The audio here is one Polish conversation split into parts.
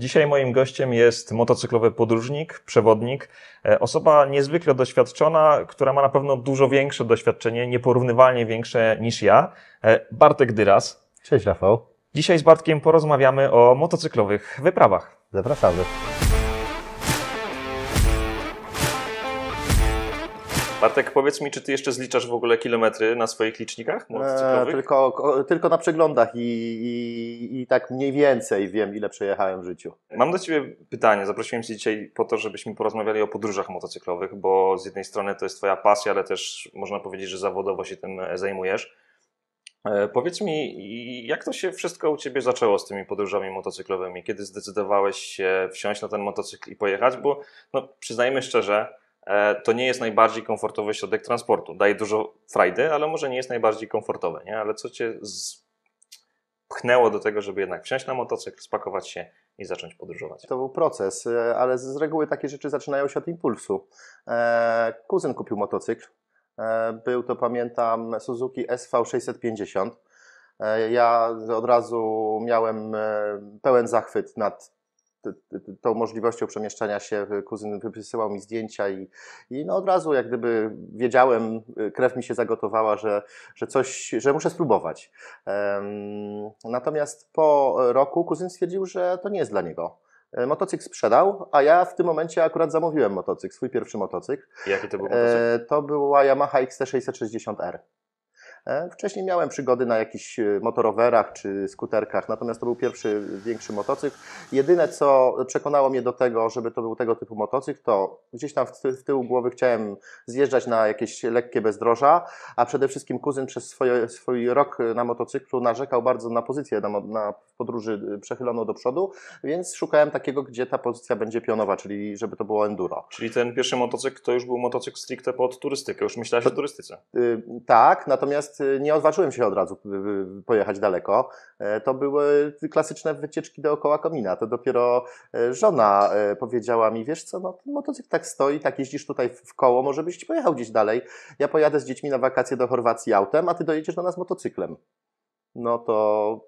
Dzisiaj moim gościem jest motocyklowy podróżnik, przewodnik, e, osoba niezwykle doświadczona, która ma na pewno dużo większe doświadczenie, nieporównywalnie większe niż ja. E, Bartek Dyras. Cześć Rafał. Dzisiaj z Bartkiem porozmawiamy o motocyklowych wyprawach. Zapraszamy. Bartek, powiedz mi, czy ty jeszcze zliczasz w ogóle kilometry na swoich licznikach motocyklowych? E, tylko, tylko na przeglądach i, i, i, tak mniej więcej wiem, ile przejechałem w życiu. Mam do ciebie pytanie. Zaprosiłem cię dzisiaj po to, żebyśmy porozmawiali o podróżach motocyklowych, bo z jednej strony to jest twoja pasja, ale też można powiedzieć, że zawodowo się tym zajmujesz. E, powiedz mi, jak to się wszystko u ciebie zaczęło z tymi podróżami motocyklowymi? Kiedy zdecydowałeś się wsiąść na ten motocykl i pojechać? Bo no, przyznajmy szczerze, E, to nie jest najbardziej komfortowy środek transportu. Daje dużo frajdy, ale może nie jest najbardziej komfortowy, nie? Ale co cię pchnęło do tego, żeby jednak wsiąść na motocykl, spakować się i zacząć podróżować? To był proces, e, ale z reguły takie rzeczy zaczynają się od impulsu. E, kuzyn kupił motocykl. Był to, pamiętam, Suzuki SV650. Ja od razu miałem pełen zachwyt nad tą możliwością przemieszczania się e, kuzyn wysyłał mi zdjęcia i, i no od razu jak gdyby wiedziałem, e, krew mi się zagotowała, że, że coś, że muszę spróbować. natomiast po roku kuzyn stwierdził, że to nie jest dla niego. E, motocykl sprzedał, a ja w tym momencie akurat zamówiłem motocykl, swój pierwszy motocykl. Jaki to był motocykl? to była Yamaha XT660R. E, wcześniej miałem przygody na jakichś e, motorowerach czy skuterkach, natomiast to był pierwszy większy motocykl. Jedyne, co przekonało mnie do tego, żeby to był tego typu motocykl, to gdzieś tam w tyłu głowy chciałem zjeżdżać na jakieś lekkie bezdroża, a przede wszystkim kuzyn przez swoje, swój rok e, na motocyklu narzekał bardzo na pozycję na, na podróży przechyloną do przodu, więc szukałem takiego, gdzie ta pozycja będzie pionowa, czyli żeby to było enduro. Czyli ten pierwszy motocykl to już był motocykl stricte pod turystykę, już myślałeś to, o turystyce. Yy, tak, natomiast Natomiast e, nie odważyłem się od razu pojechać daleko. E, to były klasyczne wycieczki dookoła komina. To dopiero e, żona powiedziała mi, wiesz co, no motocykl tak stoi, tak jeździsz tutaj w koło, może byś pojechał gdzieś dalej. Ja pojadę z dziećmi na wakacje do Chorwacji autem, a ty dojedziesz do nas motocyklem. No to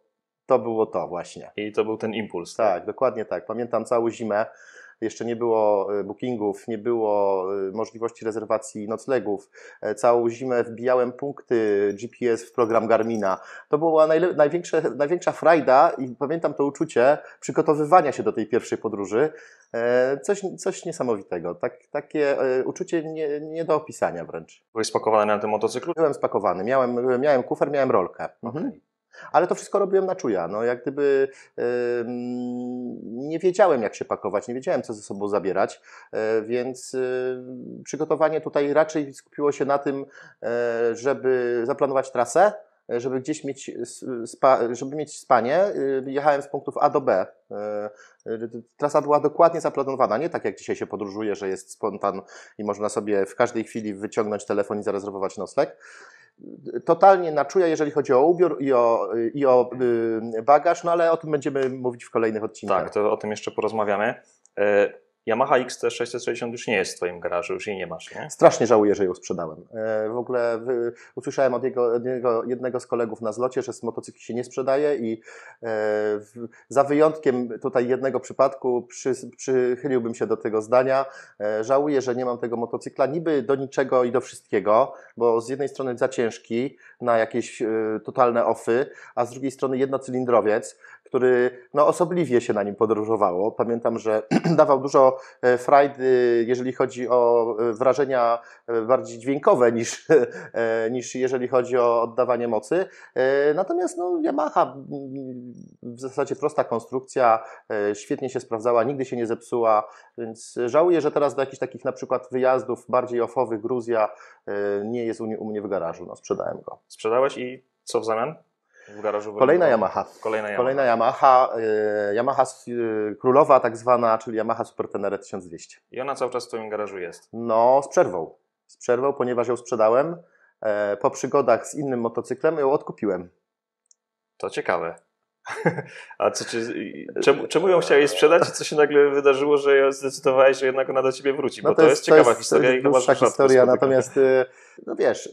to było to właśnie. I to był ten impuls. Tak, tak dokładnie tak. Pamiętam całą zimę jeszcze nie było e, bookingów, nie było e, możliwości rezerwacji noclegów. E, całą zimę wbijałem punkty GPS w program Garmina. To była największa, największa frajda i pamiętam to uczucie przygotowywania się do tej pierwszej podróży. Coś, coś niesamowitego. Tak, takie uczucie nie, nie do opisania wręcz. Byłeś spakowany na tym motocyklu? Byłem spakowany. Miałem, miałem kufer, miałem rolkę. Okay. Mhm. Ale to wszystko robiłem na czuja. No, jak gdyby nie wiedziałem, jak się pakować, nie wiedziałem, co ze sobą zabierać, e, więc e, przygotowanie tutaj raczej skupiło się na tym, e, żeby zaplanować trasę, żeby gdzieś mieć, spa, żeby mieć spanie, jechałem z punktów A do B. Trasa była dokładnie zaplanowana, nie tak jak dzisiaj się podróżuje, że jest spontan i można sobie w każdej chwili wyciągnąć telefon i zarezerwować nocleg totalnie na czuja, jeżeli chodzi o ubiór i o, i o y, bagaż, no ale o tym będziemy mówić w kolejnych odcinkach. Tak, to o tym jeszcze porozmawiamy. Y, Yamaha XT660 już nie jest w Twoim garażu, już jej nie masz, nie? Strasznie żałuję, że ją sprzedałem. E, w ogóle usłyszałem od, jego, jednego z kolegów na zlocie, że motocykl się nie sprzedaje i e, za wyjątkiem tutaj jednego przypadku przy, przychyliłbym się do tego zdania. E, żałuję, że nie mam tego motocykla niby do niczego i do wszystkiego, bo z jednej strony za ciężki na jakieś totalne ofy, a z drugiej strony jednocylindrowiec, który no, osobliwie się na nim podróżowało. Pamiętam, że dawał dużo e, frajdy, e, jeżeli chodzi o e, wrażenia bardziej dźwiękowe niż, niż jeżeli chodzi o oddawanie mocy. Natomiast no, Yamaha w zasadzie prosta konstrukcja, świetnie się sprawdzała, nigdy się nie zepsuła, więc żałuję, że teraz do jakichś takich na przykład wyjazdów bardziej offowych Gruzja nie jest u mnie w garażu. No, sprzedałem go. Sprzedałeś i co w zamian? w garażu. Kolejna Yamaha. Kolejna Yamaha. Kolejna Yamaha, y, Yamaha y, królowa tak zwana, czyli Yamaha Super Tenere 1200. I ona cały czas w Twoim garażu jest? No, z przerwą. Z przerwą, ponieważ ją sprzedałem. E, po przygodach z innym motocyklem ją odkupiłem. To ciekawe. A co cię, czemu, czemu ją chciałeś sprzedać i co się nagle wydarzyło, że zdecydowałeś, że jednak ona do ciebie wróci? Bo no to, to, jest, ciekawa to jest, historia to jest i historia, natomiast e, no wiesz,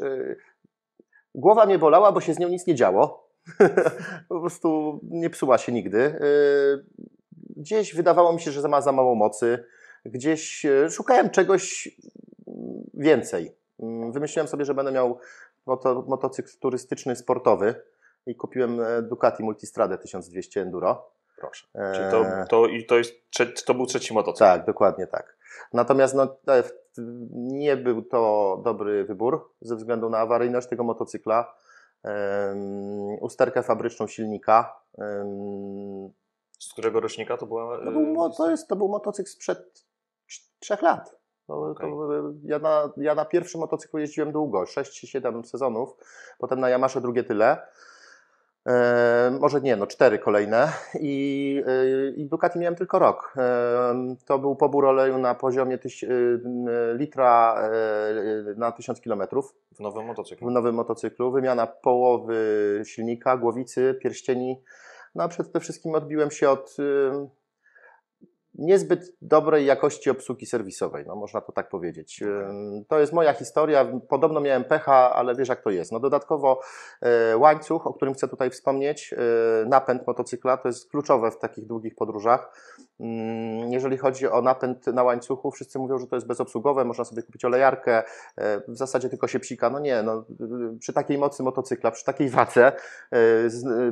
głowa mnie bolała, bo się z nią nic nie działo. po prostu nie psuła się nigdy. Y, gdzieś wydawało mi się, że ma za mało mocy. Gdzieś y, szukałem czegoś więcej. Y, wymyśliłem sobie, że będę miał moto, motocykl turystyczny, sportowy i kupiłem e, Ducati Multistradę 1200 Enduro. Proszę. E, Czyli to, to, i to, jest, to był trzeci motocykl. Tak, dokładnie tak. Natomiast no, e, nie był to dobry wybór ze względu na awaryjność tego motocykla usterkę fabryczną silnika. Z którego rocznika to była? To był, e, to jest, to był motocykl sprzed trzech lat. To, okay. to e, ja, na, ja na pierwszym motocyklu jeździłem długo, 6-7 sezonów, potem na Yamasze drugie tyle. E, może nie, no cztery kolejne i, e, i Ducati miałem tylko rok. E, to był pobór oleju na poziomie tyś, litra na 1000 km. W nowym motocyklu. W nowym motocyklu. Wymiana połowy silnika, głowicy, pierścieni. No a przede wszystkim odbiłem się od niezbyt dobrej jakości obsługi serwisowej, no można to tak powiedzieć. To jest moja historia, podobno miałem pecha, ale wiesz jak to jest. No dodatkowo e, łańcuch, o którym chcę tutaj wspomnieć, e, napęd motocykla to jest kluczowe w takich długich podróżach. Jeżeli chodzi o napęd na łańcuchu, wszyscy mówią, że to jest bezobsługowe, można sobie kupić olejarkę, e, w zasadzie tylko się psika. No nie, no, y, przy takiej mocy motocykla, przy takiej wadze y,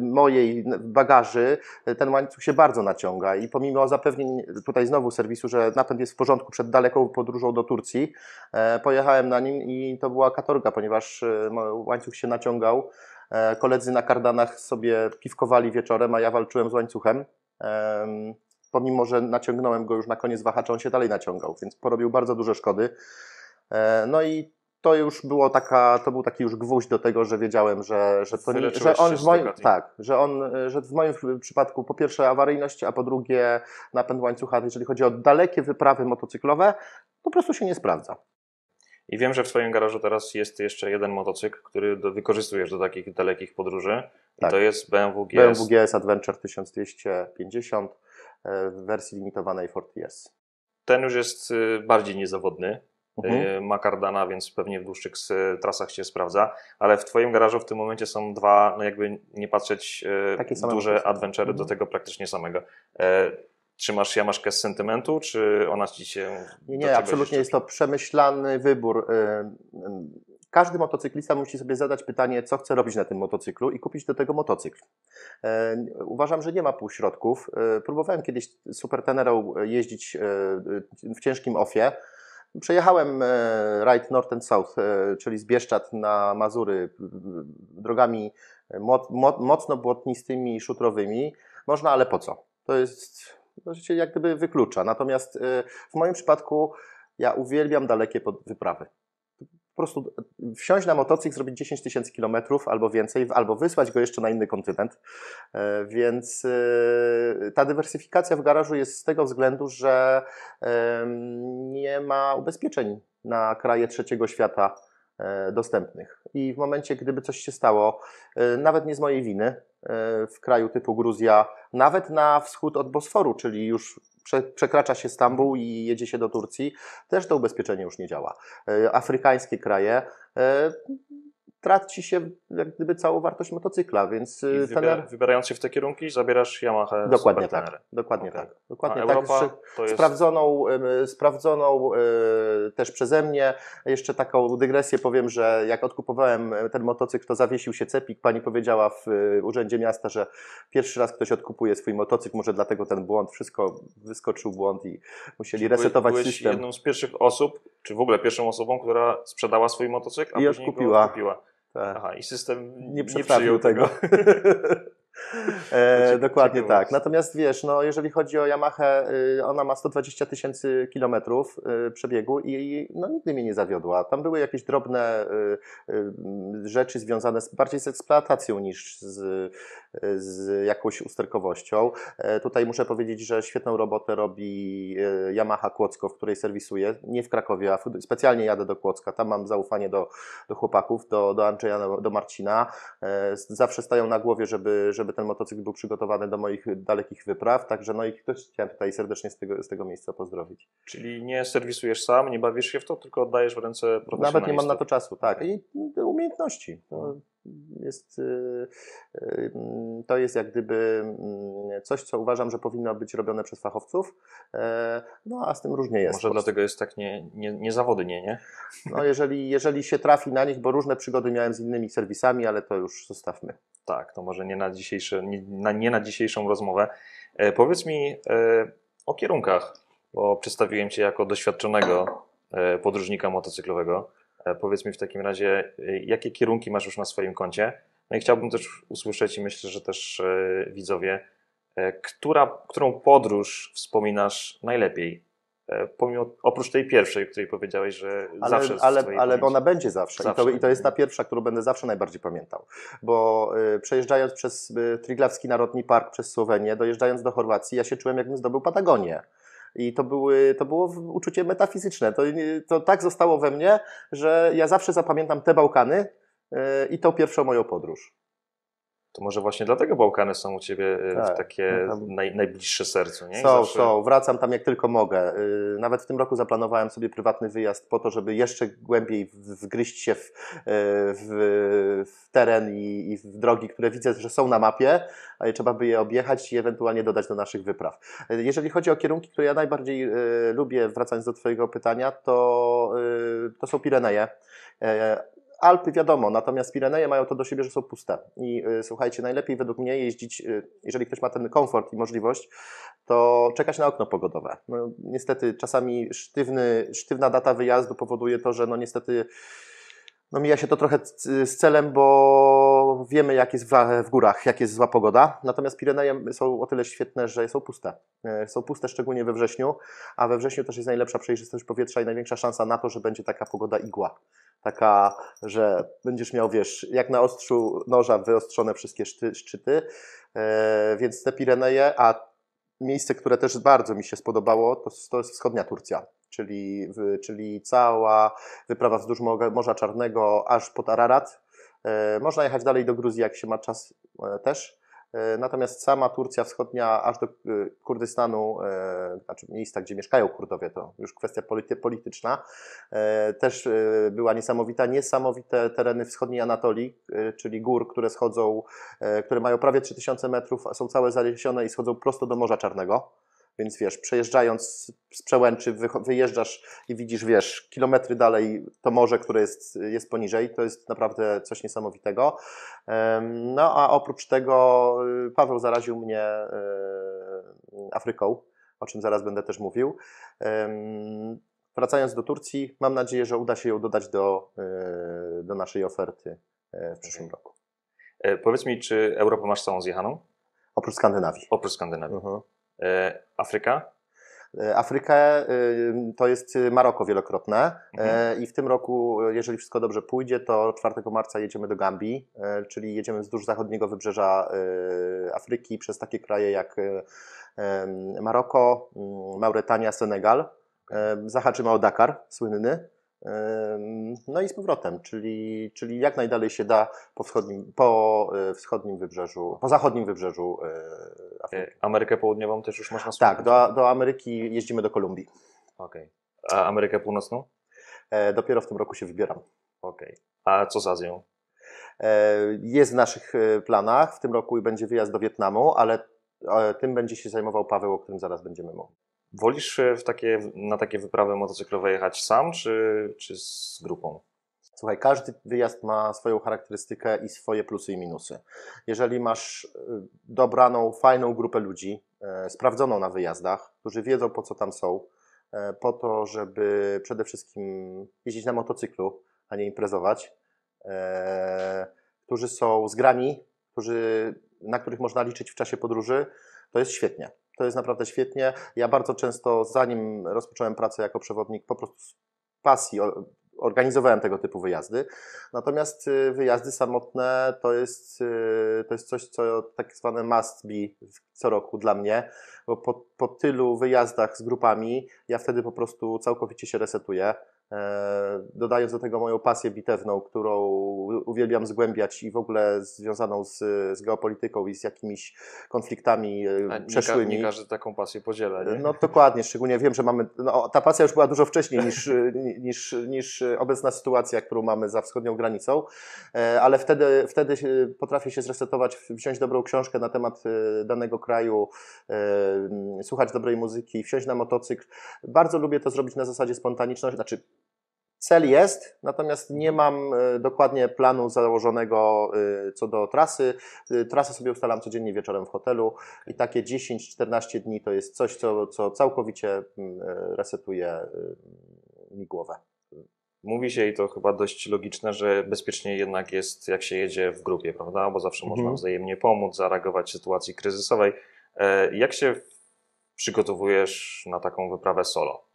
mojej bagaży ten łańcuch się bardzo naciąga i pomimo zapewnień tutaj znowu serwisu, że napęd jest w porządku przed daleką podróżą do Turcji. E, pojechałem na nim i to była katorga, ponieważ e, łańcuch się naciągał. E, koledzy na kardanach sobie piwkowali wieczorem, a ja walczyłem z łańcuchem. Pomimo, że naciągnąłem go już na koniec wahacza, on się dalej naciągał, więc porobił bardzo duże szkody. No i to już było taka, to był taki już gwóźdź do tego, że wiedziałem, że, że to nie, że on w moim, tak, że on, że w moim przypadku po pierwsze awaryjność, a po drugie napęd łańcucha, jeżeli chodzi o dalekie wyprawy motocyklowe, po prostu się nie sprawdza. I wiem, że w swoim garażu teraz jest jeszcze jeden motocykl, który do, wykorzystujesz do takich dalekich podróży. Tak. I to jest BMW GS. BMW GS Adventure 1250 e, w wersji limitowanej Ford s Ten już jest e, bardziej niezawodny mhm. Y, ma więc pewnie w dłuższych trasach się sprawdza, ale w Twoim garażu w tym momencie są dwa, no jakby nie patrzeć, y, Takie duże adventury mhm. do tego praktycznie samego. E, trzymasz jamażkę z sentymentu, czy ona ci się. Nie, nie absolutnie jest to przemyślany wybór. Y, każdy motocyklista musi sobie zadać pytanie, co chce robić na tym motocyklu i kupić do tego motocykl. E, uważam, że nie ma półśrodków. E, próbowałem kiedyś supertenerą jeździć w ciężkim ofie Przejechałem e, Right North and South, e, czyli z Bieszczad na Mazury e, drogami mocno błotnistymi i szutrowymi. Można, ale po co? To jest, to no, się jak gdyby wyklucza. Natomiast w moim przypadku ja uwielbiam dalekie wyprawy po prostu wsiąść na motocykl, zrobić 10 tysięcy kilometrów albo więcej, albo wysłać go jeszcze na inny kontynent. E, więc e, ta dywersyfikacja w garażu jest z tego względu, że nie ma ubezpieczeń na kraje trzeciego świata e, dostępnych. I w momencie, gdyby coś się stało, nawet nie z mojej winy, w kraju typu Gruzja, nawet na wschód od Bosforu, czyli już przekracza się Stambuł i jedzie się do Turcji, też to ubezpieczenie już nie działa. E, afrykańskie kraje e, traci się jak gdyby całą wartość motocykla, więc y, I tener... Wybierając się w te kierunki zabierasz Yamaha Dokładnie tak, dokładnie okay. tak. Dokładnie A tak. Europa jest... Sprawdzoną, sprawdzoną y, też przeze mnie. Jeszcze taką dygresję powiem, że jak odkupowałem e, ten motocykl, to zawiesił się cepik. Pani powiedziała w y, Urzędzie Miasta, że pierwszy raz ktoś odkupuje swój motocykl, może dlatego ten błąd, wszystko wyskoczył błąd i musieli resetować Byłeś system. jedną z pierwszych osób, czy w ogóle pierwszą osobą, która sprzedała swój motocykl, a I później kupiła. Tak. Aha, i system nie, nie przyjął tego. tego. E, dokładnie tak. Natomiast wiesz, no, jeżeli chodzi o Yamaha, y, ona ma 120 tysięcy kilometrów y, przebiegu i no, nigdy mnie nie zawiodła. Tam były jakieś drobne y, rzeczy związane z, bardziej z eksploatacją niż z, z jakąś usterkowością. E, tutaj muszę powiedzieć, że świetną robotę robi Yamaha Kłodzko, w której serwisuję. Nie w Krakowie, a specjalnie jadę do Kłodzka. Tam mam zaufanie do, do chłopaków, do, do Andrzeja, do Marcina. E, zawsze stają na głowie, żeby, żeby żeby ten motocykl był przygotowany do moich dalekich wypraw, także no i ktoś chciałem tutaj serdecznie z tego, z tego miejsca pozdrowić. Czyli nie serwisujesz sam, nie bawisz się w to, tylko oddajesz w ręce profesjonalistów? Nawet nie mam na to czasu, tak. I umiejętności. No jest, y, y, to jest jak gdyby mm, coś, co uważam, że powinno być robione przez fachowców, e, no a z tym różnie jest. Może dlatego jest tak niezawodnie, nie, nie, nie? No jeżeli, jeżeli się trafi na nich, bo różne przygody miałem z innymi serwisami, ale to już zostawmy. Tak, to może nie na, dzisiejsze, nie, na, nie na dzisiejszą rozmowę. E, powiedz mi e, o kierunkach, bo przedstawiłem Cię jako doświadczonego e, podróżnika motocyklowego. E, Powiedz mi w takim razie, e, jakie kierunki masz już na swoim koncie? No i chciałbym też usłyszeć i myślę, że też e, widzowie, która, którą podróż wspominasz najlepiej? Pomimo, oprócz tej pierwszej, o której powiedziałeś, że ale, zawsze Ale, ale ona będzie zawsze. zawsze. I, to, I, to, jest ta pierwsza, którą będę zawsze najbardziej pamiętał. Bo y, przejeżdżając przez y, Triglavski Narodni Park, przez Słowenię, dojeżdżając do Chorwacji, ja się czułem, jakbym zdobył Patagonię. I to, były, to było uczucie metafizyczne. To, to tak zostało we mnie, że ja zawsze zapamiętam te Bałkany e, i tą pierwszą moją podróż. To może właśnie dlatego Bałkany są u Ciebie y, tak, takie no tam... naj, najbliższe sercu, nie? są, zawsze... są. Wracam tam jak tylko mogę. Y, nawet w tym roku zaplanowałem sobie prywatny wyjazd po to, żeby jeszcze głębiej wgryźć się w, y, w, w teren i, i, w drogi, które widzę, że są na mapie, a trzeba by je objechać i ewentualnie dodać do naszych wypraw. Jeżeli chodzi o kierunki, które ja najbardziej lubię, wracając do Twojego pytania, to, to są Pireneje. Alpy wiadomo, natomiast Pireneje mają to do siebie, że są puste. I y, słuchajcie, najlepiej według mnie jeździć, y, jeżeli ktoś ma ten komfort i możliwość, to czekać na okno pogodowe. No, niestety czasami sztywny, sztywna data wyjazdu powoduje to, że no niestety no mija się to trochę z celem, bo wiemy jak jest w górach, jak jest zła pogoda. Natomiast Pireneje są o tyle świetne, że są puste. Y, są puste szczególnie we wrześniu, a we wrześniu też jest najlepsza przejrzystość powietrza i największa szansa na to, że będzie taka pogoda igła taka, że będziesz miał, wiesz, jak na ostrzu noża wyostrzone wszystkie szczyty, e, więc te Pireneje, a miejsce, które też bardzo mi się spodobało, to, to jest wschodnia Turcja. Czyli, czyli cała wyprawa wzdłuż Morza Czarnego aż pod Ararat. E, można jechać dalej do Gruzji, jak się ma czas e, też E, natomiast sama Turcja Wschodnia, aż do e, Kurdystanu, e, znaczy miejsca, gdzie mieszkają Kurdowie, to już kwestia polity, polityczna, też była niesamowita. Niesamowite tereny wschodniej Anatolii, czyli gór, które schodzą, które mają prawie 3000 metrów, są całe zalesione i schodzą prosto do Morza Czarnego. Więc wiesz, przejeżdżając z przełęczy, wyjeżdżasz i widzisz, wiesz, kilometry dalej to morze, które jest, jest poniżej. To jest naprawdę coś niesamowitego. No a oprócz tego y, Paweł zaraził mnie y, Afryką, o czym zaraz będę też mówił. Wracając do Turcji, mam nadzieję, że uda się ją dodać do, y, do naszej oferty e, w przyszłym roku. E, powiedz mi, czy Europę masz całą zjechaną? Oprócz Skandynawii. Oprócz Skandynawii. Uh mhm. -huh. E, Afryka? E, Afrykę e, to jest Maroko wielokrotne mhm. i w tym roku, jeżeli wszystko dobrze pójdzie, to 4 marca jedziemy do Gambii, czyli jedziemy wzdłuż zachodniego wybrzeża Afryki przez takie kraje jak Maroko, Mauretania, Senegal. Zahaczymy o Dakar, słynny. No i z powrotem, czyli, czyli jak najdalej się da po wschodnim, po e, wschodnim wybrzeżu, po zachodnim wybrzeżu e, e, Afryki. Amerykę Południową też już można Tak, do, do Ameryki jeździmy do Kolumbii. Okej. Okay. A Amerykę Północną? Dopiero w tym roku się wybieram. Okej. Okay. A co z Azją? Jest w naszych planach. W tym roku będzie wyjazd do Wietnamu, ale tym będzie się zajmował Paweł, o którym zaraz będziemy mówić. Wolisz e, w takie, na takie wyprawy motocyklowe jechać sam, czy, czy z grupą? Słuchaj, każdy wyjazd ma swoją charakterystykę i swoje plusy i minusy. Jeżeli masz e, dobraną, fajną grupę ludzi, e, sprawdzoną na wyjazdach, którzy wiedzą po co tam są, po to, żeby przede wszystkim jeździć na motocyklu, a nie imprezować, którzy są zgrani, którzy, na których można liczyć w czasie podróży, to jest świetnie. To jest naprawdę świetnie. Ja bardzo często, zanim rozpocząłem pracę jako przewodnik, po prostu z pasji organizowałem tego typu wyjazdy. Natomiast y, wyjazdy samotne to jest, y, to jest coś, co tak zwane must be co roku dla mnie, bo po, po tylu wyjazdach z grupami ja wtedy po prostu całkowicie się resetuję. E, dodając do tego moją pasję bitewną, którą uwielbiam zgłębiać i w ogóle związaną z, z geopolityką i z jakimiś konfliktami e, przeszłymi. Nie, nie każdy taką pasję podziela. Nie? No dokładnie, szczególnie wiem, że mamy. No, ta pasja już była dużo wcześniej niż, niż, niż obecna sytuacja, którą mamy za wschodnią granicą, e, ale wtedy, wtedy potrafię się zresetować, wziąć dobrą książkę na temat danego kraju, słuchać dobrej muzyki, wsiąść na motocykl. Bardzo lubię to zrobić na zasadzie spontaniczności, znaczy Cel jest, natomiast nie mam e, dokładnie planu założonego e, co do trasy. E, trasę sobie ustalam codziennie wieczorem w hotelu i takie 10-14 dni to jest coś, co, co całkowicie mm, resetuje mi głowę. Mówi się i to chyba dość logiczne, że bezpiecznie jednak jest, jak się jedzie w grupie, prawda? Bo zawsze mhm. można wzajemnie pomóc, zareagować w sytuacji kryzysowej. Jak się przygotowujesz na taką wyprawę solo?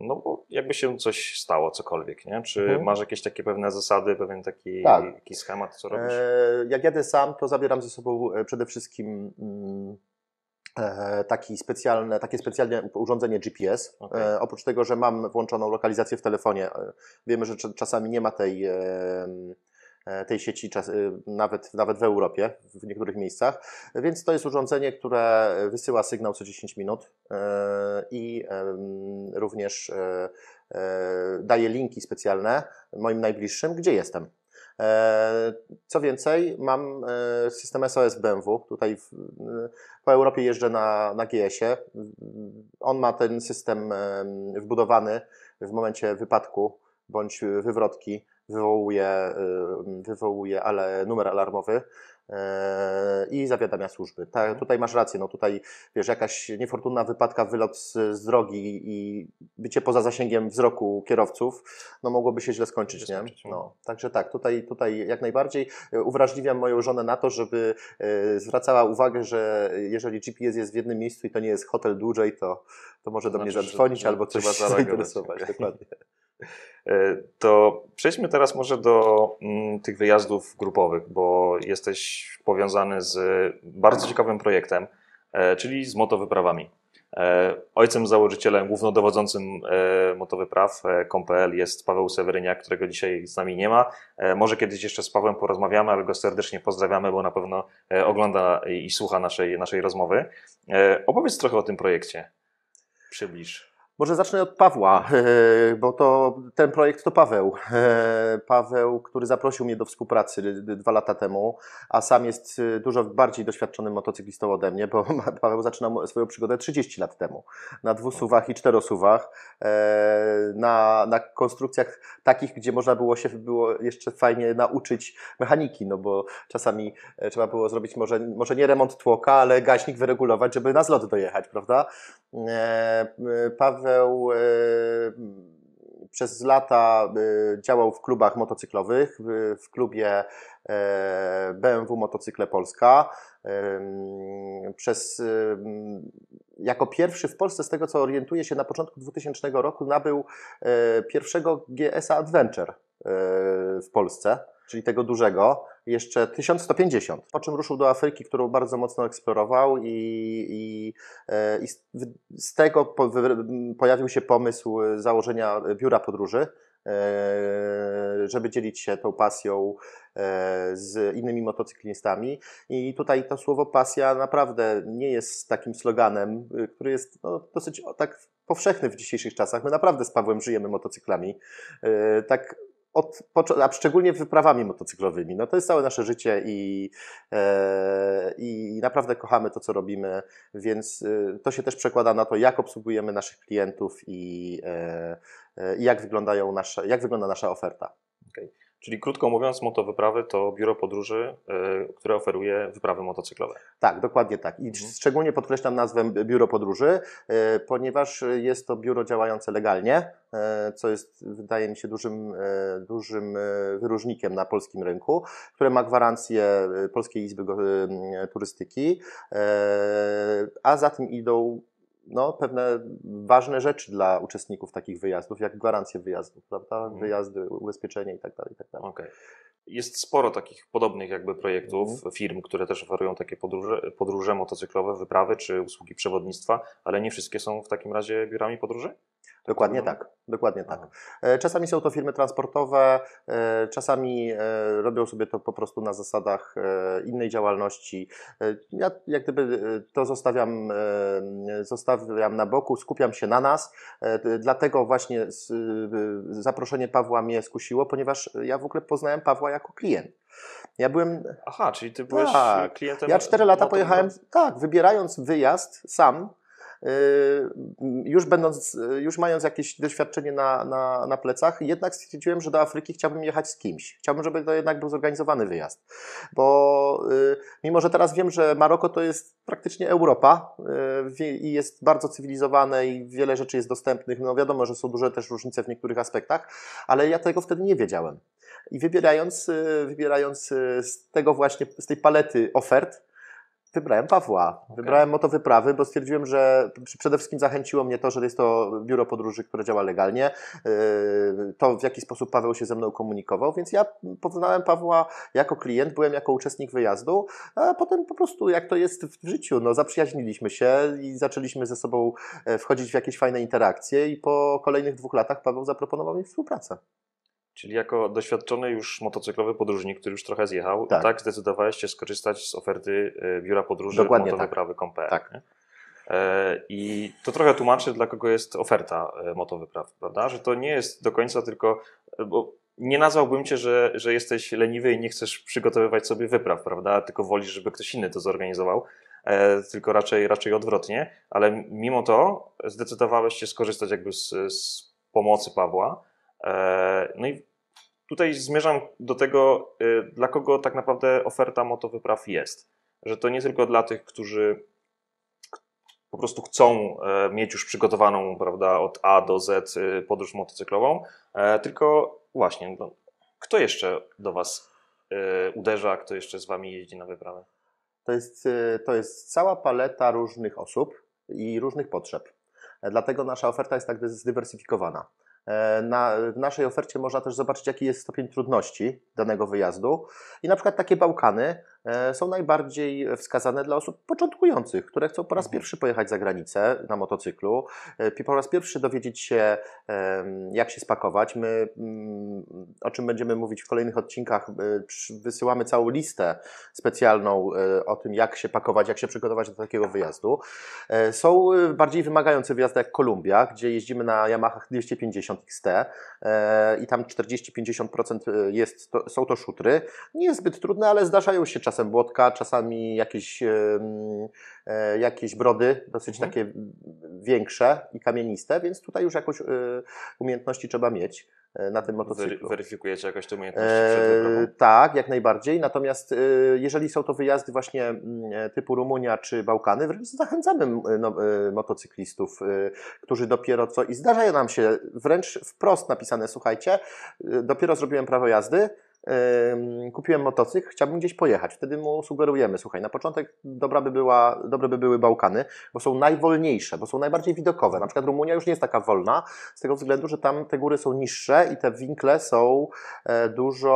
No bo jakby się coś stało, cokolwiek, nie? Czy mhm. masz jakieś takie pewne zasady, pewien taki, tak. taki schemat, co robisz? E, jak jadę sam, to zabieram ze sobą e, przede wszystkim mm, e, taki specjalne, takie specjalne urządzenie GPS. Okay. E, oprócz tego, że mam włączoną lokalizację w telefonie, e, wiemy, że czasami nie ma tej E, tej sieci y, nawet, nawet w Europie, w niektórych miejscach. Więc to jest urządzenie, które wysyła sygnał co 10 minut e, i również e, daje linki specjalne moim najbliższym, gdzie jestem. Co więcej, mam system SOS BMW. Tutaj w, po Europie jeżdżę na, na GS-ie. On ma ten system wbudowany w momencie wypadku bądź wywrotki wywołuje, y, wywołuje ale numer alarmowy y, i zawiadamia służby. Ta, mhm. tutaj masz rację, no tutaj wiesz, jakaś niefortunna wypadka, wylot z, z drogi i bycie poza zasięgiem wzroku kierowców, no mogłoby się źle skończyć, nie? No. no, także tak, tutaj, tutaj jak najbardziej y, uwrażliwiam moją żonę na to, żeby zwracała uwagę, że jeżeli GPS jest w jednym miejscu i to nie jest hotel dłużej, to, to może to do znaczy, mnie zadzwonić albo coś zainteresować. Dokładnie. E, to przejdźmy teraz może do mm, tych wyjazdów grupowych, bo jesteś powiązany z bardzo ciekawym projektem, e, czyli z motowyprawami. E, ojcem założycielem, głównodowodzącym motowypraw kom.pl jest Paweł Seweryniak, którego dzisiaj z nami nie ma. Może kiedyś jeszcze z Pawłem porozmawiamy, ale go serdecznie pozdrawiamy, bo na pewno ogląda i słucha naszej, naszej rozmowy. Opowiedz trochę o tym projekcie. Przybliż. Może zacznę od Pawła, bo to ten projekt to Paweł. Paweł, który zaprosił mnie do współpracy dwa lata temu, a sam jest y, dużo bardziej doświadczonym motocyklistą ode mnie, bo Paweł zaczynał swoją przygodę 30 lat temu na dwusuwach i czterosuwach, e, na, na konstrukcjach takich, gdzie można było się było jeszcze fajnie nauczyć mechaniki, no bo czasami e, trzeba było zrobić może, może nie remont tłoka, ale gaśnik wyregulować, żeby na zlot dojechać, prawda? E, Paweł Paweł e, przez lata e, działał w klubach motocyklowych, w klubie e, BMW Motocykle Polska. Przez, jako pierwszy w Polsce, z tego co orientuję się, na początku 2000 roku nabył pierwszego GS-a Adventure w Polsce, czyli tego dużego jeszcze 1150, po czym ruszył do Afryki, którą bardzo mocno eksplorował i, i, e, i z tego po, pojawił się pomysł założenia biura podróży, e, żeby dzielić się tą pasją e, z innymi motocyklistami. I tutaj to słowo pasja naprawdę nie jest takim sloganem, y, który jest no, dosyć tak powszechny w dzisiejszych czasach. My naprawdę z Pawłem żyjemy motocyklami. Tak od, a szczególnie wyprawami motocyklowymi. No to jest całe nasze życie i, e, i naprawdę kochamy to, co robimy, więc e, to się też przekłada na to, jak obsługujemy naszych klientów i, e, e jak, wyglądają nasze, jak wygląda nasza oferta. Okay. Czyli krótko mówiąc, motowyprawy to biuro podróży, y, które oferuje wyprawy motocyklowe. Tak, dokładnie tak. I mhm. szczególnie podkreślam nazwę biuro podróży, y, ponieważ jest to biuro działające legalnie, y, co jest wydaje mi się dużym, dużym wyróżnikiem na polskim rynku, które ma gwarancję Polskiej Izby Turystyki, a za tym idą no, pewne ważne rzeczy dla uczestników takich wyjazdów, jak gwarancje wyjazdów, prawda? Mhm. Wyjazdy, ubezpieczenie i tak dalej, i tak dalej. Okay. Jest sporo takich podobnych jakby projektów, mhm. firm, które też oferują takie podróże, podróże motocyklowe, wyprawy czy usługi przewodnictwa, ale nie wszystkie są w takim razie biurami podróży? Dokładnie mhm. tak, dokładnie tak. Mhm. E, czasami są to firmy transportowe, e, czasami e, robią sobie to po prostu na zasadach innej działalności. Ja jak gdyby to zostawiam, zostawiam na boku, skupiam się na nas. Dlatego właśnie zaproszenie Pawła mnie skusiło, ponieważ ja w ogóle poznałem Pawła jako klient. Ja byłem. Aha, czyli ty byłeś tak, klientem. Ja 4 lata pojechałem, tak, wybierając wyjazd sam Y, już, będąc, y, już mając jakieś doświadczenie na, na, na plecach, jednak stwierdziłem, że do Afryki chciałbym jechać z kimś. Chciałbym, żeby to jednak był zorganizowany wyjazd. Bo y, mimo, że teraz wiem, że Maroko to jest praktycznie Europa i jest bardzo cywilizowane i wiele rzeczy jest dostępnych, no wiadomo, że są duże też różnice w niektórych aspektach, ale ja tego wtedy nie wiedziałem. I wybierając, wybierając z tego właśnie, z tej palety ofert, Wybrałem Pawła. Okay. Wybrałem wyprawy, bo stwierdziłem, że przede wszystkim zachęciło mnie to, że jest to biuro podróży, które działa legalnie. Yy, to, w jaki sposób Paweł się ze mną komunikował, więc ja poznałem Pawła jako klient, byłem jako uczestnik wyjazdu, a potem po prostu, jak to jest w życiu, no, zaprzyjaźniliśmy się i zaczęliśmy ze sobą e, wchodzić w jakieś fajne interakcje i po kolejnych dwóch latach Paweł zaproponował mi współpracę. Czyli jako doświadczony już motocyklowy podróżnik, który już trochę zjechał, tak, tak zdecydowałeś się skorzystać z oferty e, biura podróży Dokładnie motowyprawy.com.pl. Tak. tak. E, I to trochę tłumaczy, dla kogo jest oferta e, motowypraw, prawda? Że to nie jest do końca tylko, bo nie nazwałbym cię, że, że jesteś leniwy i nie chcesz przygotowywać sobie wypraw, prawda? Tylko wolisz, żeby ktoś inny to zorganizował, tylko raczej, raczej odwrotnie, ale mimo to zdecydowałeś się skorzystać jakby z, z pomocy Pawła E, no i tutaj zmierzam do tego, e, dla kogo tak naprawdę oferta motowypraw jest. Że to nie tylko dla tych, którzy po prostu chcą e, mieć już przygotowaną prawda, od A do Z podróż motocyklową, tylko właśnie, no, kto jeszcze do Was uderza, kto jeszcze z Wami jeździ na wyprawę? To jest, to jest cała paleta różnych osób i różnych potrzeb. Dlatego nasza oferta jest tak zdywersyfikowana. E, na, w naszej ofercie można też zobaczyć, jaki jest stopień trudności danego wyjazdu. I na przykład takie Bałkany E, są najbardziej wskazane dla osób początkujących, które chcą po raz mhm. pierwszy pojechać za granicę na motocyklu, e, po raz pierwszy dowiedzieć się, jak się spakować. My, mm, o czym będziemy mówić w kolejnych odcinkach, e, wysyłamy całą listę specjalną o tym, jak się pakować, jak się przygotować do takiego wyjazdu. Są bardziej wymagające wyjazdy jak Kolumbia, gdzie jeździmy na Yamaha 250 XT i tam 40-50% jest to, są to szutry. Nie jest zbyt trudne, ale zdarzają się czasami czasem błotka, czasami jakieś, e, jakieś brody, dosyć mhm. takie większe i kamieniste, więc tutaj już jakąś e, umiejętności trzeba mieć e, na tym motocyklu. Weryfikujecie jakoś te umiejętności eee, Tak, jak najbardziej. Natomiast jeżeli są to wyjazdy właśnie typu Rumunia czy Bałkany, wręcz zachęcamy no, motocyklistów, którzy dopiero co i zdarzają nam się wręcz wprost napisane, słuchajcie, dopiero zrobiłem prawo jazdy, kupiłem motocykl, chciałbym gdzieś pojechać. Wtedy mu sugerujemy, słuchaj, na początek dobra by była, dobre by były Bałkany, bo są najwolniejsze, bo są najbardziej widokowe. Na przykład Rumunia już nie jest taka wolna, z tego względu, że tam te góry są niższe i te winkle są e, dużo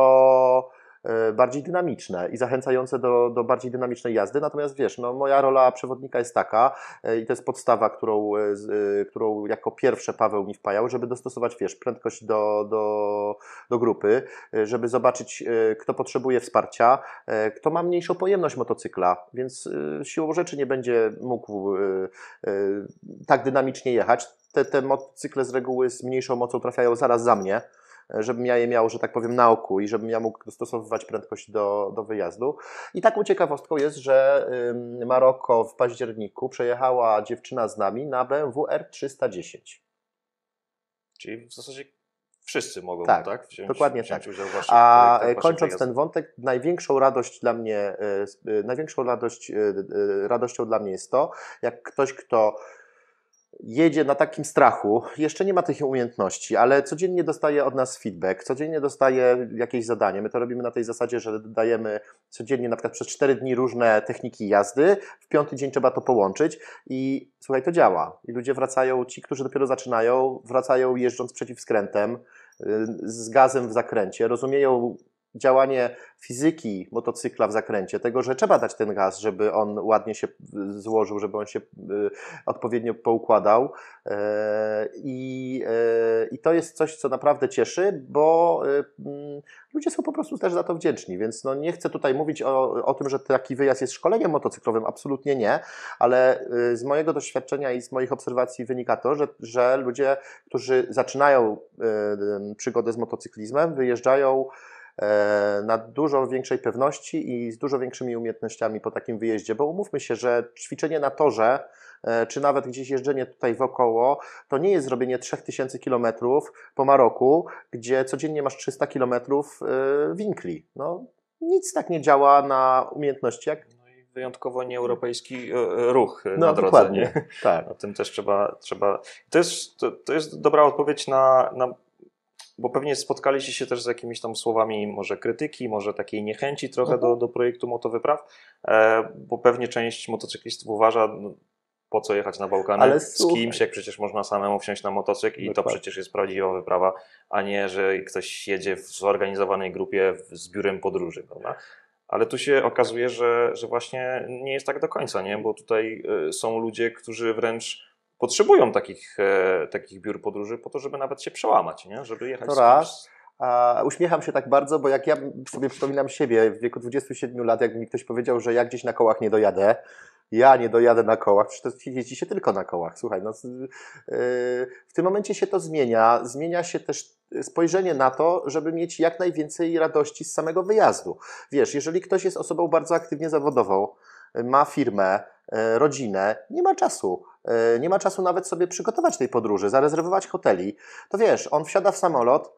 E, bardziej dynamiczne i zachęcające do, do bardziej dynamicznej jazdy. Natomiast wiesz, no, moja rola przewodnika jest taka e, i to jest podstawa, którą, e, którą jako pierwsze Paweł mi wpajał, żeby dostosować wiesz, prędkość do, do, do grupy, żeby zobaczyć, kto potrzebuje wsparcia, kto ma mniejszą pojemność motocykla, więc siłą rzeczy nie będzie mógł tak dynamicznie jechać. Te, te motocykle z reguły z mniejszą mocą trafiają zaraz za mnie, żebym ja je miał, że tak powiem, na oku i żebym ja mógł dostosowywać prędkość do, do wyjazdu. I taką ciekawostką jest, że Maroko w październiku przejechała dziewczyna z nami na BMW R310. Czyli w zasadzie wszyscy mogą, tak? tak? Wziąć, dokładnie wziąć tak. Waszych, A kończąc ten wątek, największą radość dla mnie, y, y, największą radość, y, radością dla mnie jest to, jak ktoś, kto jedzie na takim strachu, jeszcze nie ma tych umiejętności, ale codziennie dostaje od nas feedback, codziennie dostaje jakieś zadanie. My to robimy na tej zasadzie, że dajemy codziennie na przykład przez 4 dni różne techniki jazdy, w piąty dzień trzeba to połączyć i słuchaj, to działa. I ludzie wracają, ci, którzy dopiero zaczynają, wracają jeżdżąc przeciwskrętem, y, z gazem w zakręcie, rozumieją działanie fizyki motocykla w zakręcie, tego, że trzeba dać ten gaz, żeby on ładnie się y, złożył, żeby on się y, odpowiednio poukładał. E, I, e, i to jest coś, co naprawdę cieszy, bo y, mm, ludzie są po prostu też za to wdzięczni, więc no nie chcę tutaj mówić o, o tym, że taki wyjazd jest szkoleniem motocyklowym, absolutnie nie, ale z mojego doświadczenia i z moich obserwacji wynika to, że, że ludzie, którzy zaczynają przygodę z motocyklizmem, wyjeżdżają E, na dużo większej pewności i z dużo większymi umiejętnościami po takim wyjeździe, bo umówmy się, że ćwiczenie na torze e, czy nawet gdzieś jeżdżenie tutaj wokoło, to nie jest zrobienie 3000 km po Maroku, gdzie codziennie masz 300 km e, winkli. No, nic tak nie działa na umiejętności jak no wyjątkowo nieeuropejski ruch no, na drodze. Nie? Tak. O tym też trzeba. trzeba... To, jest, to, to jest dobra odpowiedź na, na bo pewnie spotkaliście się też z jakimiś tam słowami może krytyki, może takiej niechęci trochę mhm. do, do projektu motowypraw, e, bo pewnie część motocyklistów uważa, no, po co jechać na Bałkany Ale z kimś, jak przecież można samemu wsiąść na motocykl Dokładnie. i to przecież jest prawdziwa wyprawa, a nie, że ktoś jedzie w zorganizowanej grupie z biurem podróży, prawda? Ale tu się okazuje, że, że właśnie nie jest tak do końca, nie? bo tutaj e, są ludzie, którzy wręcz potrzebują takich, e, takich biur podróży po to, żeby nawet się przełamać, nie? żeby jechać. To raz. A uśmiecham się tak bardzo, bo jak ja sobie przypominam siebie w wieku 27 lat, jak mi ktoś powiedział, że ja gdzieś na kołach nie dojadę, ja nie dojadę na kołach, przecież to jeździ się tylko na kołach. Słuchaj, no, y, w tym momencie się to zmienia. Zmienia się też spojrzenie na to, żeby mieć jak najwięcej radości z samego wyjazdu. Wiesz, jeżeli ktoś jest osobą bardzo aktywnie zawodową, ma firmę, e, rodzinę, nie ma czasu E, nie ma czasu nawet sobie przygotować tej podróży, zarezerwować hoteli. To wiesz, on wsiada w samolot,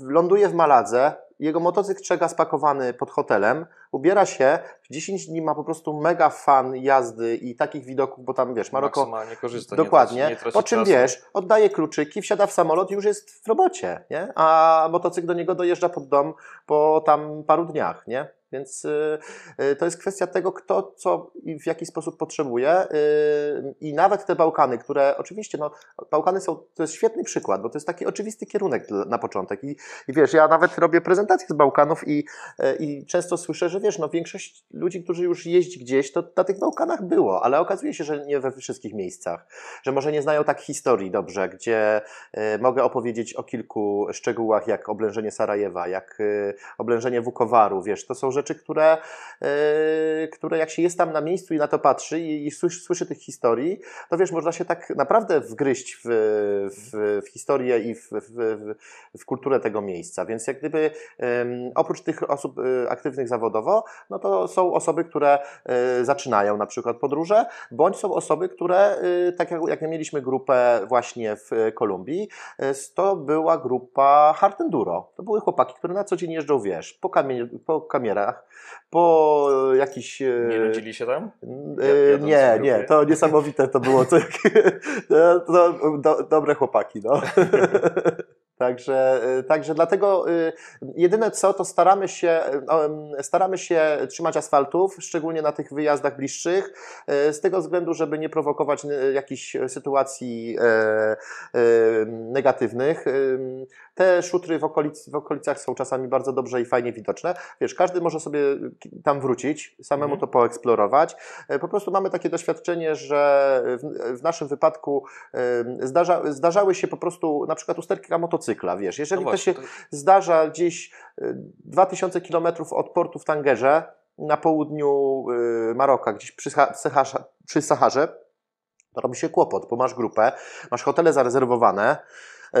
ląduje w Maladze, jego motocykl czeka spakowany pod hotelem, ubiera się, w 10 dni ma po prostu mega fan jazdy i takich widoków, bo tam wiesz, Maroko... Maksymalnie korzysta. Dokładnie. Nie traci, po czym czasu. wiesz, oddaje kluczyki, wsiada w samolot i już jest w robocie, nie? A motocykl do niego dojeżdża pod dom po tam paru dniach, nie? Więc y, y, to jest kwestia tego, kto co i w jaki sposób potrzebuje. Y, I nawet te Bałkany, które oczywiście, no, Bałkany są, to jest świetny przykład, bo to jest taki oczywisty kierunek na początek. I, i wiesz, ja nawet robię prezentacje z Bałkanów i, i często słyszę, że wiesz, no, większość ludzi, którzy już jeździ gdzieś, to na tych Bałkanach było, ale okazuje się, że nie we wszystkich miejscach, że może nie znają tak historii dobrze, gdzie mogę opowiedzieć o kilku szczegółach, jak oblężenie Sarajewa, jak oblężenie Wukowaru, wiesz, to są rzeczy, rzeczy, które, e, które jak się jest tam na miejscu i na to patrzy i, i słyszy, słyszy tych historii, to wiesz, można się tak naprawdę wgryźć w, w, w historię i w, w, w, kulturę tego miejsca. Więc jak gdyby oprócz tych osób e, aktywnych zawodowo, no to są osoby, które e, zaczynają na przykład podróże, bądź są osoby, które tak jak, jak mieliśmy grupę właśnie w Kolumbii, to była grupa Hard Enduro. To były chłopaki, które na co dzień jeżdżą, wiesz, po, kamie, po kamierach, po jakiś... E, nie nudzili się tam? E, ja, ja nie, nie, to niesamowite to było. To, to, to, do, dobre chłopaki, no. Także, y, także dlatego y, jedyne co, to staramy się, no, staramy się trzymać asfaltów, szczególnie na tych wyjazdach bliższych, y, z tego względu, żeby nie prowokować jakichś sytuacji e, e, negatywnych. Te szutry w, okolic, w okolicach są czasami bardzo dobrze i fajnie widoczne. Wiesz, każdy może sobie tam wrócić, samemu mhm. to poeksplorować. E, po prostu mamy takie doświadczenie, że w, w naszym wypadku zdarza, zdarzały się po prostu na przykład usterki na wiesz. Jeżeli no właśnie, to się to... zdarza gdzieś 2000 y, km od portu w Tangerze, na południu y, Maroka, gdzieś przy, Saharze, przy Saharze, to robi się kłopot, bo masz grupę, masz hotele zarezerwowane, y,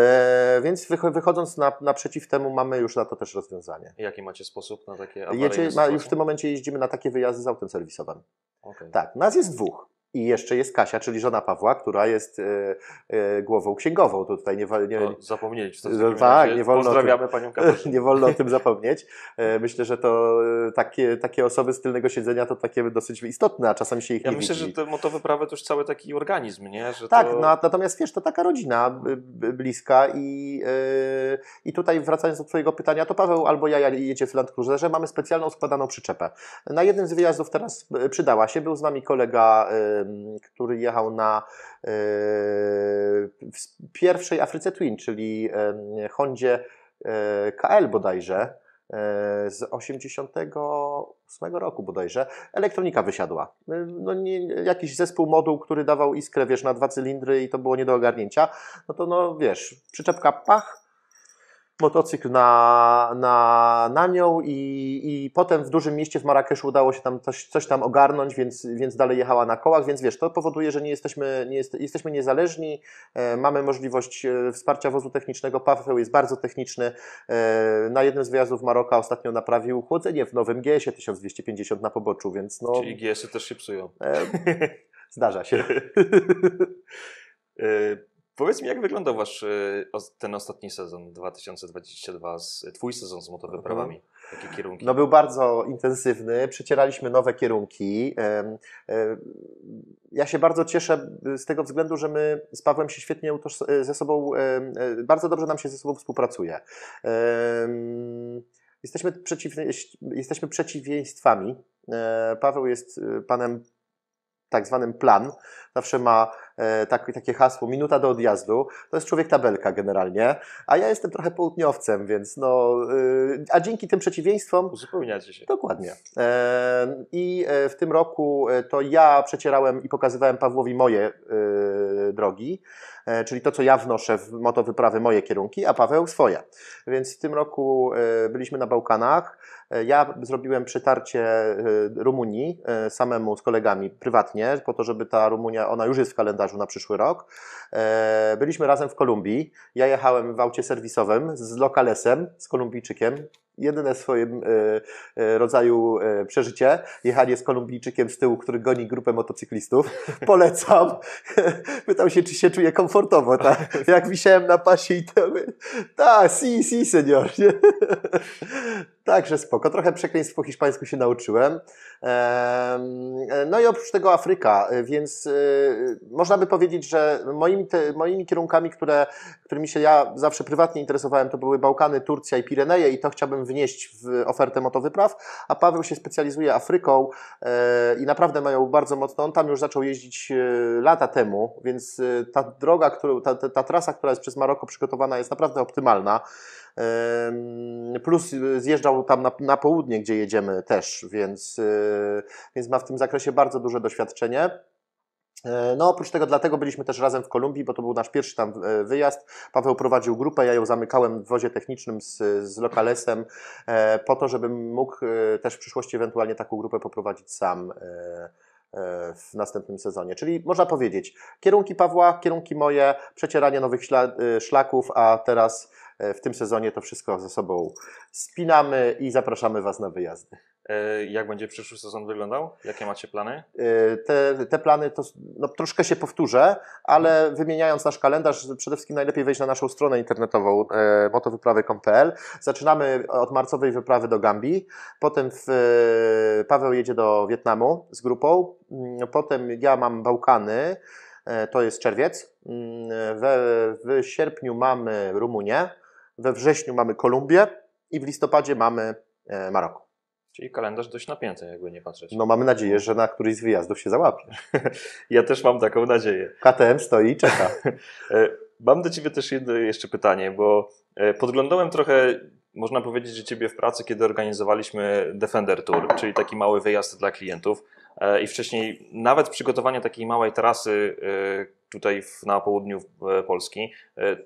więc wychodząc na, naprzeciw temu mamy już na to też rozwiązanie. Jaki macie sposób na takie Jedzie, Już w tym momencie jeździmy na takie wyjazdy z autem serwisowym. Okay. Tak, nas jest dwóch. I jeszcze jest Kasia, czyli żona Pawła, która jest e, e, głową księgową. To tutaj nie, nie zapomnieć. To no tak, nie wolno. Pozdrawiamy tym, panią Katarzynę. Nie wolno o tym zapomnieć. E, myślę, że to e, takie, takie osoby z tylnego siedzenia to takie dosyć istotne, a czasami się ich ja nie myślę, widzi. Ja myślę, że te motowe no to już cały taki organizm, nie? Że tak, to... no, natomiast wiesz, to taka rodzina bliska i, e, i tutaj wracając do twojego pytania, to Paweł albo ja jedzie w Land Cruiserze, mamy specjalną składaną przyczepę. Na jednym z wyjazdów teraz e, przydała się, był z nami kolega który jechał na e, pierwszej Afryce Twin, czyli Hondzie e, KL bodajże e, z 88 roku bodajże, elektronika wysiadła. No nie, jakiś zespół moduł, który dawał iskrę, wiesz, na dwa cylindry i to było nie do ogarnięcia, no to no wiesz, przyczepka pach, motocykl na, na, na nią i, i potem w dużym mieście w Marrakeszu udało się tam coś, coś tam ogarnąć, więc, więc dalej jechała na kołach, więc wiesz, to powoduje, że nie jesteśmy, nie jest, jesteśmy niezależni, e, mamy możliwość e, wsparcia wozu technicznego, Paweł jest bardzo techniczny, e, na jednym z wyjazdów Maroka ostatnio naprawił chłodzenie w nowym GS-ie 1250 na poboczu, więc no... Czyli GS-y też się psują. E, zdarza się. E, Powiedz mi, jak wyglądał wasz e, ten ostatni sezon 2022, e, twój sezon z motowyprawami? prawami? Mhm. Jakie kierunki? No był bardzo intensywny, przecieraliśmy nowe kierunki. Ja się bardzo cieszę z tego względu, że my z Pawłem się świetnie e, ze sobą, bardzo dobrze nam się ze sobą współpracuje. Jesteśmy, przeciw, jesteśmy przeciwieństwami. Paweł jest panem tak zwanym plan. Zawsze ma E, tak, takie hasło, minuta do odjazdu. To jest człowiek tabelka generalnie, a ja jestem trochę południowcem, więc no, y, a dzięki tym przeciwieństwom... Uzupełniacie się. Dokładnie. E, I e, w tym roku to ja przecierałem i pokazywałem Pawłowi moje drogi, czyli to, co ja wnoszę w motowyprawy, moje kierunki, a Paweł swoje. Więc w tym roku byliśmy na Bałkanach, ja zrobiłem przytarcie Rumunii samemu z kolegami prywatnie, po to, żeby ta Rumunia, ona już jest w kalendarzu na przyszły rok. E, byliśmy razem w Kolumbii. Ja jechałem w aucie serwisowym z lokalesem, z Kolumbijczykiem, jedyne swoje e, rodzaju e, przeżycie. Jechanie z Kolumbijczykiem z tyłu, który goni grupę motocyklistów. Polecam. Pytał się, czy się czuję komfortowo, tak? Jak wisiałem na pasie i to... Tak, si, si, senior. Także spoko. Trochę przekleństw po hiszpańsku się nauczyłem. No i oprócz tego Afryka, więc e, można by powiedzieć, że moimi, te, moimi kierunkami, które, którymi się ja zawsze prywatnie interesowałem, to były Bałkany, Turcja i Pireneje i to chciałbym wnieść w ofertę motowypraw, a Paweł się specjalizuje Afryką e, i naprawdę mają bardzo mocno, on tam już zaczął jeździć e, lata temu, więc e, ta droga, ta, ta, ta trasa, która jest przez Maroko przygotowana jest naprawdę optymalna. Plus zjeżdżał tam na, na południe, gdzie jedziemy też, więc, więc ma w tym zakresie bardzo duże doświadczenie. E, no, oprócz tego, dlatego byliśmy też razem w Kolumbii, bo to był nasz pierwszy tam e, wyjazd. Paweł prowadził grupę, ja ją zamykałem w wozie technicznym z, z lokalesem, e, po to, żebym mógł też w przyszłości ewentualnie taką grupę poprowadzić sam. w następnym sezonie. Czyli można powiedzieć, kierunki Pawła, kierunki moje, przecieranie nowych szlaków, a teraz w tym sezonie to wszystko ze sobą spinamy i zapraszamy Was na wyjazdy. E, jak będzie przyszły sezon wyglądał? Jakie macie plany? E, te, te plany to no, troszkę się powtórzę, ale mhm. wymieniając nasz kalendarz, przede wszystkim najlepiej wejść na naszą stronę internetową e, motowyprawy.pl. Zaczynamy od marcowej wyprawy do Gambii, potem w, Paweł jedzie do Wietnamu z grupą, mm, potem ja mam Bałkany, to jest czerwiec. Mm, we, w sierpniu mamy Rumunię, we wrześniu mamy Kolumbię i w listopadzie mamy Maroko. Czyli kalendarz dość napięty, jakby nie patrzeć. No mamy nadzieję, że na któryś z wyjazdów się załapiesz. ja też mam taką nadzieję. KTM stoi i czeka. E, mam do Ciebie też jedno jeszcze pytanie, bo e, podglądałem trochę, można powiedzieć, że Ciebie w pracy, kiedy organizowaliśmy Defender Tour, czyli taki mały wyjazd dla klientów. E, i wcześniej nawet przygotowanie takiej małej trasy e, tutaj na południu e, Polski,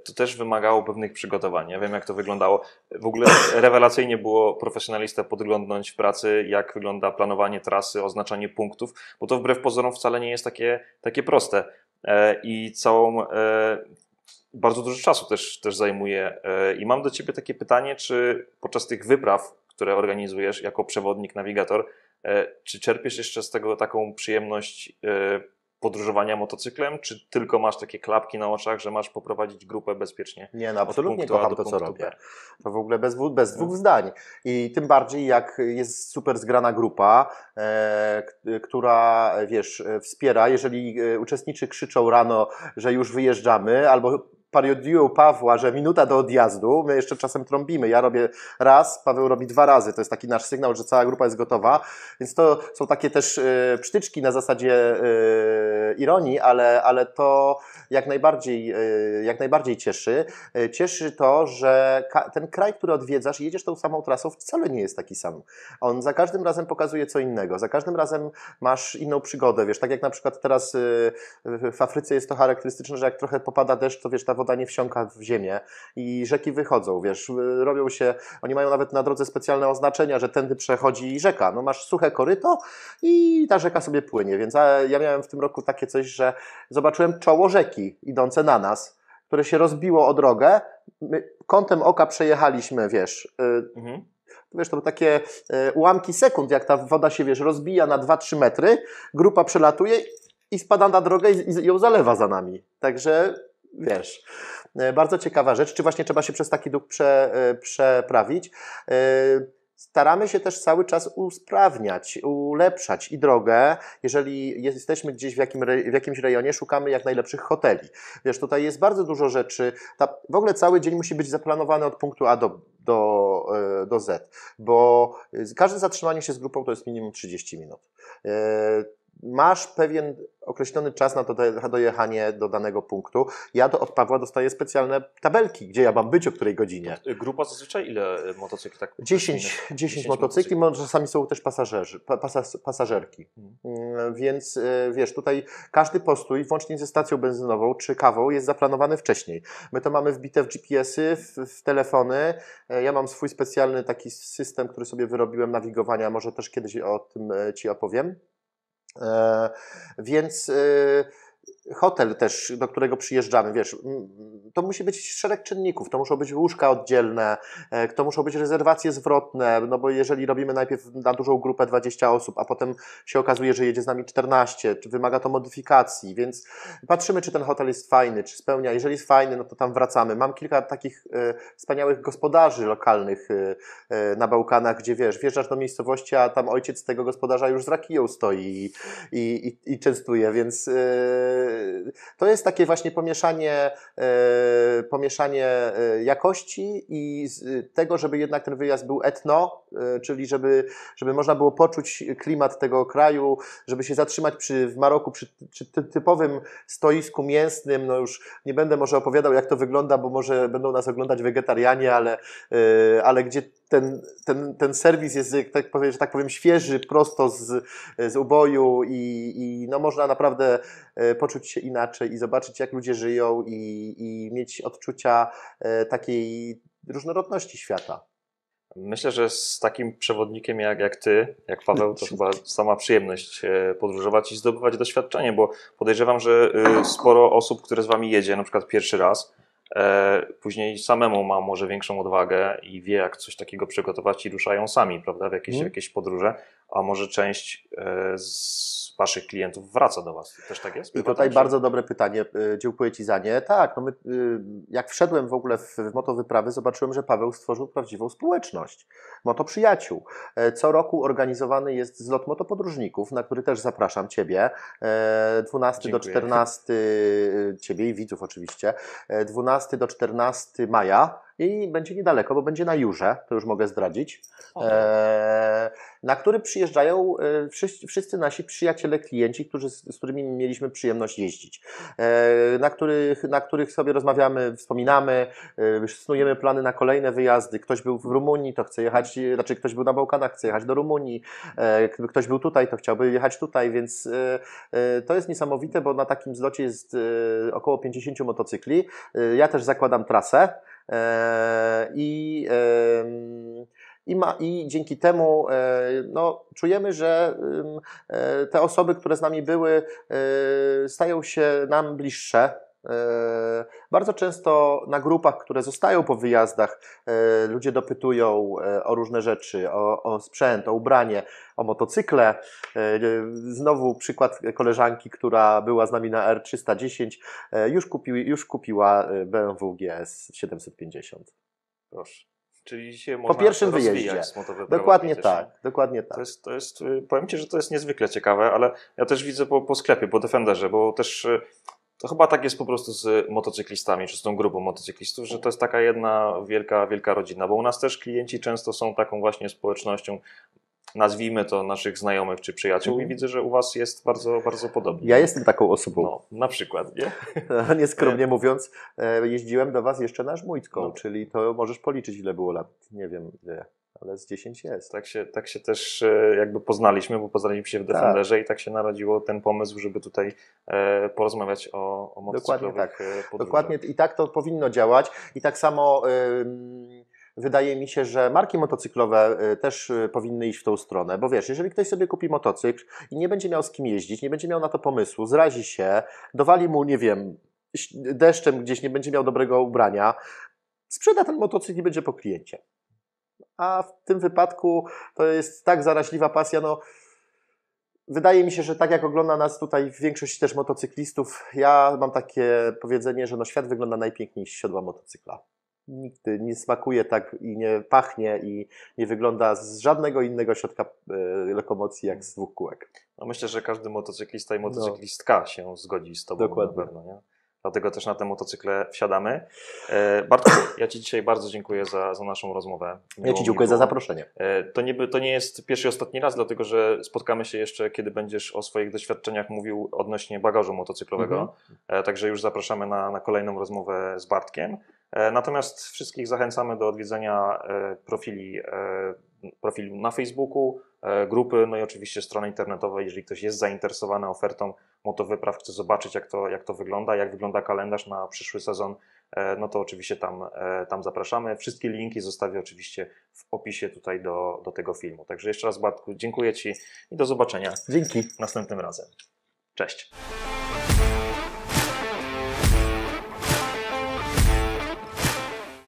to też wymagało pewnych przygotowań. Ja wiem, jak to wyglądało. W ogóle rewelacyjnie było profesjonalista podglądnąć w pracy, jak wygląda planowanie trasy, oznaczanie punktów, bo to wbrew pozorom wcale nie jest takie, takie proste. I całą, bardzo dużo czasu też, też zajmuje. I mam do Ciebie takie pytanie, czy podczas tych wypraw, które organizujesz jako przewodnik, nawigator, E, czy czerpiesz jeszcze z tego taką przyjemność e, podróżowania motocyklem, czy tylko masz takie klapki na oczach, że masz poprowadzić grupę bezpiecznie? Nie, no absolutnie kocham to, co robię. To w ogóle bez, bez dwóch hmm. zdań. I tym bardziej, jak jest super zgrana grupa, e, która, wiesz, e, wspiera, jeżeli uczestniczy krzyczą rano, że już wyjeżdżamy, albo parodiują Pawła, że minuta do odjazdu, my jeszcze czasem trąbimy. Ja robię raz, Paweł robi dwa razy. To jest taki nasz sygnał, że cała grupa jest gotowa. Więc to są takie też y, na zasadzie y, ironii, ale, ale to jak najbardziej, y, jak najbardziej cieszy. Cieszy to, że ten kraj, który odwiedzasz i jedziesz tą samą trasą, wcale nie jest taki sam. On za każdym razem pokazuje co innego. Za każdym razem masz inną przygodę. Wiesz, tak jak na przykład teraz w Afryce jest to charakterystyczne, że jak trochę popada deszcz, to wiesz, ta woda woda nie wsiąka w ziemię i rzeki wychodzą, wiesz, y, robią się, oni mają nawet na drodze specjalne oznaczenia, że tędy przechodzi rzeka, no masz suche koryto i ta rzeka sobie płynie, więc ja miałem w tym roku takie coś, że zobaczyłem czoło rzeki idące na nas, które się rozbiło o drogę, My kątem oka przejechaliśmy, wiesz, y, mhm wiesz, to takie y, ułamki sekund, jak ta woda się, wiesz, rozbija na 2-3 metry, grupa przelatuje i spada na drogę i, ją zalewa za nami. Także wiesz, e, bardzo ciekawa rzecz, czy właśnie trzeba się przez taki duch prze, e, przeprawić. E, staramy się też cały czas usprawniać, ulepszać i drogę. Jeżeli jesteśmy gdzieś w, jakim, w jakimś rejonie, szukamy jak najlepszych hoteli. Wiesz, tutaj jest bardzo dużo rzeczy. Ta, w ogóle cały dzień musi być zaplanowany od punktu A do, do, do Z, bo każde zatrzymanie się z grupą to jest minimum 30 minut masz pewien określony czas na dojechanie do danego punktu. Ja do, od Pawła dostaję specjalne tabelki, gdzie ja mam być, o której godzinie. Y, grupa zazwyczaj ile y, motocykli? Tak 10, 10, 10 motocykli, motocykli, czasami są też pasażerzy, pasas, pasażerki. Hmm. Więc y, wiesz, tutaj każdy postój, włącznie ze stacją benzynową czy kawą, jest zaplanowany wcześniej. My to mamy wbite w GPS-y, w, w telefony. E, ja mam swój specjalny taki system, który sobie wyrobiłem nawigowania, może też kiedyś o tym e, Ci opowiem. E, więc e, hotel też, do którego przyjeżdżamy, wiesz, to musi być szereg czynników. To muszą być łóżka oddzielne, e, to muszą być rezerwacje zwrotne, no bo jeżeli robimy najpierw na dużą grupę 20 osób, a potem się okazuje, że jedzie z nami 14, czy wymaga to modyfikacji, więc patrzymy, czy ten hotel jest fajny, czy spełnia. Jeżeli jest fajny, no to tam wracamy. Mam kilka takich e, wspaniałych gospodarzy lokalnych e, na Bałkanach, gdzie wiesz, wjeżdżasz do miejscowości, a tam ojciec tego gospodarza już z rakiją stoi i, i, i, i częstuje, więc to jest takie właśnie pomieszanie E, pomieszanie e, jakości i tego, żeby jednak ten wyjazd był etno, e, czyli żeby, żeby można było poczuć klimat tego kraju, żeby się zatrzymać przy, w Maroku przy, przy typowym stoisku mięsnym. No już nie będę może opowiadał, jak to wygląda, bo może będą nas oglądać wegetarianie, ale, ale gdzie ten, ten, ten serwis jest, tak powiem, że tak powiem, świeży, prosto z, z uboju i, i no można naprawdę poczuć się inaczej i zobaczyć, jak ludzie żyją i, i i mieć odczucia e, takiej różnorodności świata. Myślę, że z takim przewodnikiem jak, jak ty, jak Paweł, to chyba sama przyjemność e, podróżować i zdobywać doświadczenie, bo podejrzewam, że e, sporo osób, które z wami jedzie, na przykład pierwszy raz, później samemu ma może większą odwagę i wie, jak coś takiego przygotować i ruszają sami, prawda, w jakieś, w mhm. jakieś podróże a może część e, z Waszych klientów wraca do Was. Też tak jest? I tutaj bardzo dobre pytanie. E, dziękuję Ci za nie. Tak, no my, e, jak wszedłem w ogóle w, w motowyprawy, zobaczyłem, że Paweł stworzył prawdziwą społeczność. Moto Przyjaciół. Co roku organizowany jest zlot motopodróżników, na który też zapraszam Ciebie. 12 Dziękuję. do 14, Ciebie i widzów oczywiście. 12 do 14 maja i będzie niedaleko, bo będzie na Jurze, to już mogę zdradzić, okay. E, na który przyjeżdżają e, wszyscy, wszyscy nasi przyjaciele, klienci, którzy, z którymi mieliśmy przyjemność jeździć, e, na których, na których sobie rozmawiamy, wspominamy, snujemy plany na kolejne wyjazdy. Ktoś był w Rumunii, to chce jechać, znaczy ktoś był na Bałkanach, chce jechać do Rumunii, ktoś był tutaj, to chciałby jechać tutaj, więc to jest niesamowite, bo na takim zlocie jest około 50 motocykli. Ja też zakładam trasę. E, i, i, ma, i dzięki temu e, no, czujemy, że e, te osoby, które z nami były, stają się nam bliższe, E, bardzo często na grupach, które zostają po wyjazdach, e, ludzie dopytują e, o różne rzeczy, o, o, sprzęt, o ubranie, o motocykle. Znowu przykład koleżanki, która była z nami na R310, już, kupi, już kupiła BMW GS 750. Proszę. Czyli dzisiaj można po pierwszym wyjeździe. Dokładnie tak, dokładnie tak. To jest, to jest, powiem Ci, że to jest niezwykle ciekawe, ale ja też widzę po, po sklepie, po Defenderze, bo też to chyba tak jest po prostu z motocyklistami, czy z tą grupą motocyklistów, że to jest taka jedna wielka, wielka rodzina, bo u nas też klienci często są taką właśnie społecznością, nazwijmy to naszych znajomych czy przyjaciół i mhm. widzę, że u Was jest bardzo, bardzo podobnie. Ja jestem taką osobą. No, na przykład, nie? No, nieskromnie nie. mówiąc, e, jeździłem do Was jeszcze na Żmujską, no. czyli to możesz policzyć, ile było lat. Nie wiem, ile ale z 10 jest. Tak się, tak się też e, jakby poznaliśmy, bo poznaliśmy się w tak. Defenderze tak. i tak się narodziło ten pomysł, żeby tutaj e, porozmawiać o, o Dokładnie tak. E, podróżach. Dokładnie i tak to powinno działać i tak samo wydaje mi się, że marki motocyklowe też powinny iść w tą stronę, bo wiesz, jeżeli ktoś sobie kupi motocykl i nie będzie miał z kim jeździć, nie będzie miał na to pomysłu, zrazi się, dowali mu, nie wiem, deszczem gdzieś, nie będzie miał dobrego ubrania, sprzeda ten motocykl i będzie po kliencie a w tym wypadku to jest tak zaraźliwa pasja, no wydaje mi się, że tak jak ogląda nas tutaj większość też motocyklistów, ja mam takie powiedzenie, że no świat wygląda najpiękniej z siodła motocykla. Nigdy nie smakuje tak i nie pachnie i nie wygląda z żadnego innego środka e, lokomocji jak z dwóch kółek. No myślę, że każdy motocyklista i no. motocyklistka no. się zgodzi z Tobą Dokładnie. na pewno, nie? Dlatego też na te motocykle wsiadamy. E, Bartku, ja Ci dzisiaj bardzo dziękuję za, za naszą rozmowę. Miło ja Ci dziękuję za zaproszenie. E, to nie, to nie jest pierwszy i ostatni raz, dlatego że spotkamy się jeszcze, kiedy będziesz o swoich doświadczeniach mówił odnośnie bagażu motocyklowego. Mhm. E, także już zapraszamy na, na kolejną rozmowę z Bartkiem. Natomiast wszystkich zachęcamy do odwiedzenia profili, profilu na Facebooku, E, grupy, no i oczywiście strony internetowe, jeżeli ktoś jest zainteresowany ofertą motowypraw, chce zobaczyć jak to, jak to wygląda, jak wygląda kalendarz na przyszły sezon, e, no to oczywiście tam, e, tam zapraszamy. Wszystkie linki zostawię oczywiście w opisie tutaj do, do tego filmu. Także jeszcze raz Bartku, dziękuję Ci i do zobaczenia. Dzięki. Następnym razem. Cześć.